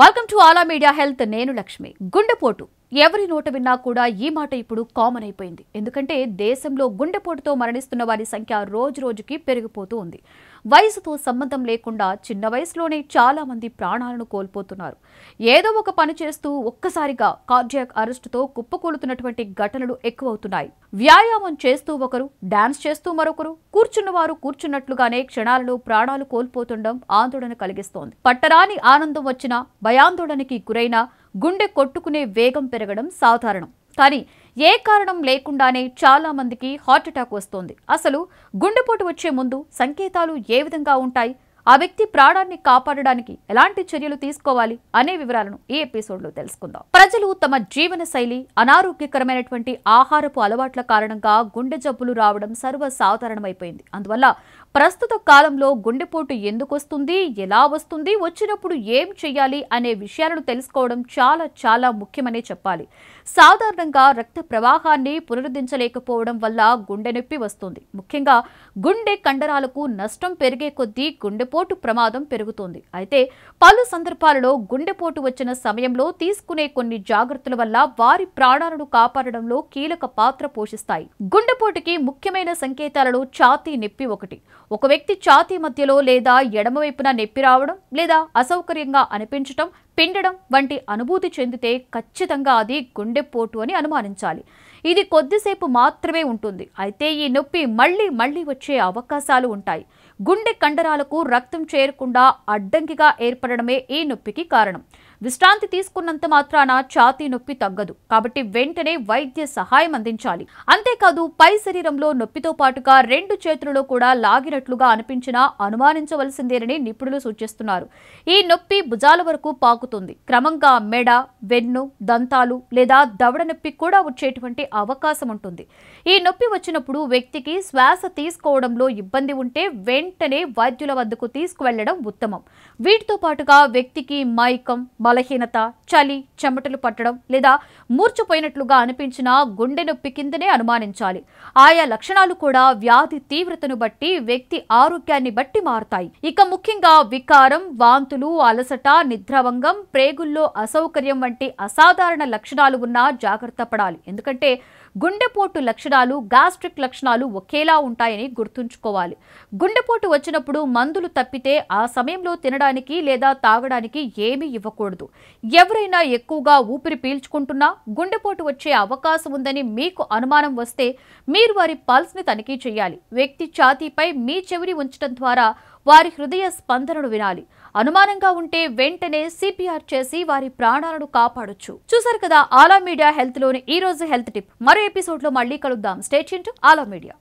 welcome to ఆలా media health నేను లక్ష్మి గుండెపోటు ఎవరి నోట విన్నా కూడా ఈ మాట ఇప్పుడు కామన్ అయిపోయింది ఎందుకంటే దేశంలో గుండెపోటుతో మరణిస్తున్న వారి సంఖ్య రోజు రోజుకి పెరిగిపోతూ ఉంది వయసుతో సంబంధం లేకుండా చిన్న వయసులోనే చాలామంది ప్రాణాలను కోల్పోతున్నారు ఏదో ఒక పని చేస్తూ ఒక్కసారిగా కార్డియాక్ అరెస్టుతో కుప్పకూలుతున్నటువంటి ఘటనలు ఎక్కువవుతున్నాయి వ్యాయామం చేస్తూ ఒకరు డాన్స్ చేస్తూ మరొకరు కూర్చున్నవారు కూర్చున్నట్లుగానే క్షణాలలో ప్రాణాలు కోల్పోతుండడం ఆందోళన కలిగిస్తోంది పట్టరాని ఆనందం వచ్చినా భయాందోళనకి గురైనా గుండె కొట్టుకునే వేగం పెరగడం సాధారణం కానీ ఏ కారణం లేకుండానే చాలా మందికి హార్ట్అటాక్ వస్తోంది అసలు గుండెపోటు వచ్చే ముందు సంకేతాలు ఏ విధంగా ఉంటాయి ఆ వ్యక్తి ప్రాణాన్ని కాపాడడానికి ఎలాంటి చర్యలు తీసుకోవాలి అనే వివరాలను ఈ ఎపిసోడ్లో తెలుసుకుందాం ప్రజలు తమ జీవన శైలి అనారోగ్యకరమైనటువంటి ఆహారపు అలవాట్ల కారణంగా గుండె జబ్బులు రావడం సర్వసాధారణమైపోయింది అందువల్ల ప్రస్తుత కాలంలో గుండెపోటు ఎందుకు వస్తుంది ఎలా వస్తుంది వచ్చినప్పుడు ఏం చేయాలి అనే విషయాలను తెలుసుకోవడం చాలా చాలా ముఖ్యమనే చెప్పాలి సాధారణంగా రక్త ప్రవాహాన్ని పునరుద్ధరించలేకపోవడం వల్ల గుండె నొప్పి వస్తుంది ముఖ్యంగా గుండె కండరాలకు నష్టం పెరిగే కొద్దీ గుండె గుండెపోటు ప్రమాదం పెరుగుతోంది అయితే పలు సందర్భాలలో గుండెపోటు వచ్చిన సమయంలో తీసుకునే కొన్ని జాగ్రత్తల వల్ల వారి ప్రాణాలను కాపాడడంలో కీలక పాత్ర పోషిస్తాయి గుండెపోటుకి ముఖ్యమైన సంకేతాలలో ఛాతీ నొప్పి ఒకటి ఒక వ్యక్తి ఛాతీ మధ్యలో లేదా ఎడమవైపున నొప్పి రావడం లేదా అసౌకర్యంగా అనిపించడం పిండడం వంటి అనుభూతి చెందితే ఖచ్చితంగా అది గుండెపోటు అని అనుమానించాలి ఇది కొద్దిసేపు మాత్రమే ఉంటుంది అయితే ఈ నొప్పి మళ్ళీ మళ్ళీ వచ్చే అవకాశాలు ఉంటాయి గుండె కండరాలకు రక్తం చేరకుండా అడ్డంకిగా ఏర్పడడమే ఈ నొప్పికి కారణం విశ్రాంతి తీసుకున్నంత మాత్రాన ఛాతీ నొప్పి తగ్గదు కాబట్టి వెంటనే వైద్య సహాయం అందించాలి అంతేకాదు పై శరీరంలో నొప్పితో పాటుగా రెండు చేతులలో కూడా లాగినట్లుగా అనిపించినా అనుమానించవలసిందేనని నిపుణులు సూచిస్తున్నారు ఈ నొప్పి భుజాల వరకు పాకుతుంది క్రమంగా మెడ వెన్ను దంతాలు లేదా దవడ నొప్పి కూడా వచ్చేటువంటి అవకాశం ఉంటుంది ఈ నొప్పి వచ్చినప్పుడు వ్యక్తికి శ్వాస తీసుకోవడంలో ఇబ్బంది ఉంటే వెంటనే వెంటనే వైద్యుల వద్దకు తీసుకువెళ్లడం ఉత్తమం వీటితో పాటుగా వ్యక్తికి మైకం బలహీనత చలి చెమటలు పట్టడం లేదా మూర్చిపోయినట్లుగా అనిపించిన గుండె నొప్పి కిందనే అనుమానించాలి ఆయా లక్షణాలు కూడా వ్యాధి తీవ్రతను బట్టి వ్యక్తి ఆరోగ్యాన్ని బట్టి మారుతాయి ఇక ముఖ్యంగా వికారం వాంతులు అలసట నిద్రాభంగం ప్రేగుల్లో అసౌకర్యం వంటి అసాధారణ లక్షణాలు ఉన్నా జాగ్రత్త పడాలి ఎందుకంటే గుండెపోటు లక్షణాలు గ్యాస్ట్రిక్ లక్షణాలు ఒకేలా ఉంటాయని గుర్తుంచుకోవాలి గుండెపోటు వచ్చినప్పుడు మందులు తప్పితే ఆ సమయంలో తినడానికి లేదా తాగడానికి ఏమీ ఇవ్వకూడదు ఎవరైనా ఎక్కువగా ఊపిరి పీల్చుకుంటున్నా గుండెపోటు వచ్చే అవకాశం ఉందని మీకు అనుమానం వస్తే మీరు వారి ని తనిఖీ చేయాలి వ్యక్తి ఛాతీపై మీ చెవిని ఉంచడం ద్వారా వారి హృదయ స్పందనను వినాలి అనుమానంగా ఉంటే వెంటనే సిపిఆర్ చేసి వారి ప్రాణాలను కాపాడొచ్చు చూసారు కదా ఆలా మీడియా హెల్త్ లోని ఈ రోజు హెల్త్ టిప్ మరో ఎపిసోడ్ లో మళ్ళీ కలుద్దాం స్టేట్ ఆలా మీడియా